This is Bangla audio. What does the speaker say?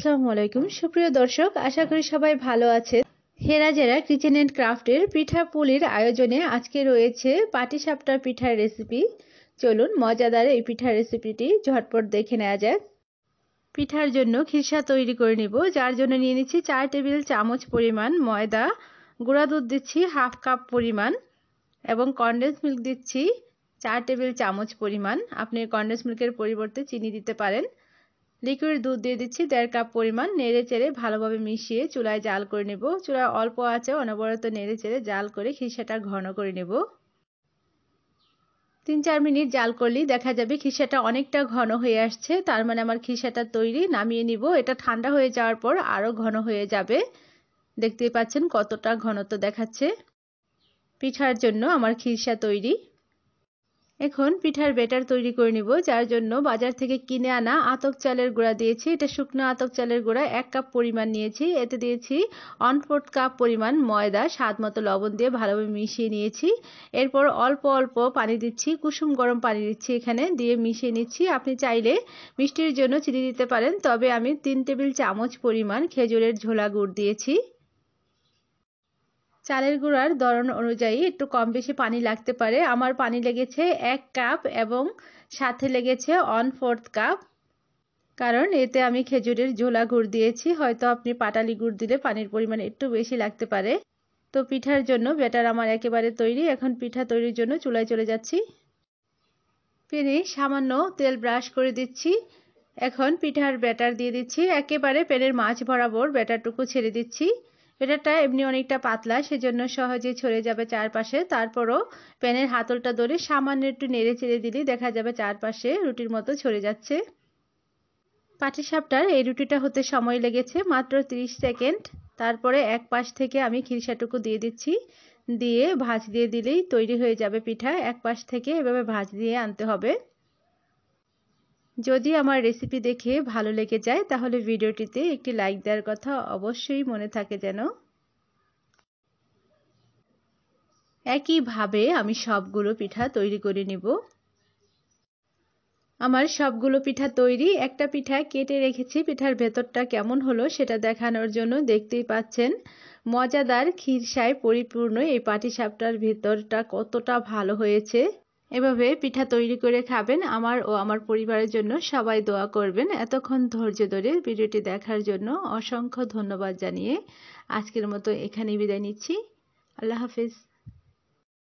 আসসালামু আলাইকুম সুপ্রিয় দর্শক আশা করি সবাই ভালো আছে হেরা জেরা কিচেন অ্যান্ড ক্রাফটের পিঠা পুলির আয়োজনে আজকে রয়েছে পাটিসাপটার পিঠার রেসিপি চলুন মজাদার এই পিঠার রেসিপিটি ঝটপট দেখে নেওয়া যাক পিঠার জন্য খিরসা তৈরি করে নেব যার জন্য নিয়ে নিচ্ছি চার টেবিল চামচ পরিমাণ ময়দা গুঁড়া দুধ দিচ্ছি হাফ কাপ পরিমাণ এবং কন্ডেন্স মিল্ক দিচ্ছি চার টেবিল চামচ পরিমাণ আপনি কন্ডেন্স মিল্কের পরিবর্তে চিনি দিতে পারেন লিকুইড দুধ দিয়ে দিচ্ছি দেড় কাপ পরিমাণ নেড়ে চেড়ে ভালোভাবে মিশিয়ে চুলায় জাল করে নেব চুলায় অল্প আছে অনবরত নেড়ে চেড়ে জাল করে খিসাটা ঘন করে নেব তিন চার মিনিট জাল করলেই দেখা যাবে খিসাটা অনেকটা ঘন হয়ে আসছে তার মানে আমার খিসাটা তৈরি নামিয়ে নিব এটা ঠান্ডা হয়ে যাওয়ার পর আরও ঘন হয়ে যাবে দেখতেই পাচ্ছেন কতটা ঘনত্ব দেখাচ্ছে পিঠার জন্য আমার খিসা তৈরি এখন পিঠার বেটার তৈরি করে নিব যার জন্য বাজার থেকে কিনে আনা আতক চালের গুঁড়া দিয়েছি এটা শুকনো আতক চালের গুঁড়া এক কাপ পরিমাণ নিয়েছি এতে দিয়েছি ওয়ান ফোর্থ কাপ পরিমাণ ময়দা স্বাদ মতো লবণ দিয়ে ভালোভাবে মিশিয়ে নিয়েছি এরপর অল্প অল্প পানি দিচ্ছি কুসুম গরম পানি দিচ্ছি এখানে দিয়ে মিশিয়ে নিচ্ছি আপনি চাইলে মিষ্টির জন্য চিনি দিতে পারেন তবে আমি তিন টেবিল চামচ পরিমাণ খেজুরের ঝোলা গুড় দিয়েছি চালের গুঁড়ার ধরন অনুযায়ী একটু কম বেশি পানি লাগতে পারে আমার পানি লেগেছে এক কাপ এবং সাথে লেগেছে ওয়ান ফোর্থ কাপ কারণ এতে আমি খেজুরের ঝোলা গুড় দিয়েছি হয়তো আপনি পাটালি গুড় দিলে পানির পরিমাণ একটু বেশি লাগতে পারে তো পিঠার জন্য ব্যাটার আমার একেবারে তৈরি এখন পিঠা তৈরির জন্য চুলায় চলে যাচ্ছি পেনে সামান্য তেল ব্রাশ করে দিচ্ছি এখন পিঠার ব্যাটার দিয়ে দিচ্ছি একেবারে পেনের মাছ বরাবর ব্যাটারটুকু ছেড়ে দিচ্ছি পেটারটা এমনি অনেকটা পাতলা সেজন্য সহজে ছড়ে যাবে চারপাশে তারপরও প্যানের হাতলটা ধরে সামান্য একটু নেড়ে চেড়ে দিলেই দেখা যাবে চারপাশে রুটির মতো ছড়ে যাচ্ছে সাপটার এই রুটিটা হতে সময় লেগেছে মাত্র 30 সেকেন্ড তারপরে এক পাশ থেকে আমি খিরসাটুকু দিয়ে দিচ্ছি দিয়ে ভাঁজ দিয়ে দিলেই তৈরি হয়ে যাবে পিঠা এক পাশ থেকে এভাবে ভাঁজ দিয়ে আনতে হবে যদি আমার রেসিপি দেখে ভালো লেগে যায় তাহলে ভিডিওটিতে একটি লাইক দেওয়ার কথা অবশ্যই মনে থাকে যেন একইভাবে আমি সবগুলো পিঠা তৈরি করে নিব আমার সবগুলো পিঠা তৈরি একটা পিঠা কেটে রেখেছি পিঠার ভেতরটা কেমন হলো সেটা দেখানোর জন্য দেখতেই পাচ্ছেন মজাদার ক্ষীরসায় পরিপূর্ণ এই পাটিসাপটার ভেতরটা কতটা ভালো হয়েছে এভাবে পিঠা তৈরি করে খাবেন আমার ও আমার পরিবারের জন্য সবাই দোয়া করবেন এতক্ষণ ধৈর্য ধরে ভিডিওটি দেখার জন্য অসংখ্য ধন্যবাদ জানিয়ে আজকের মতো এখানেই বিদায় নিচ্ছি আল্লাহ হাফিজ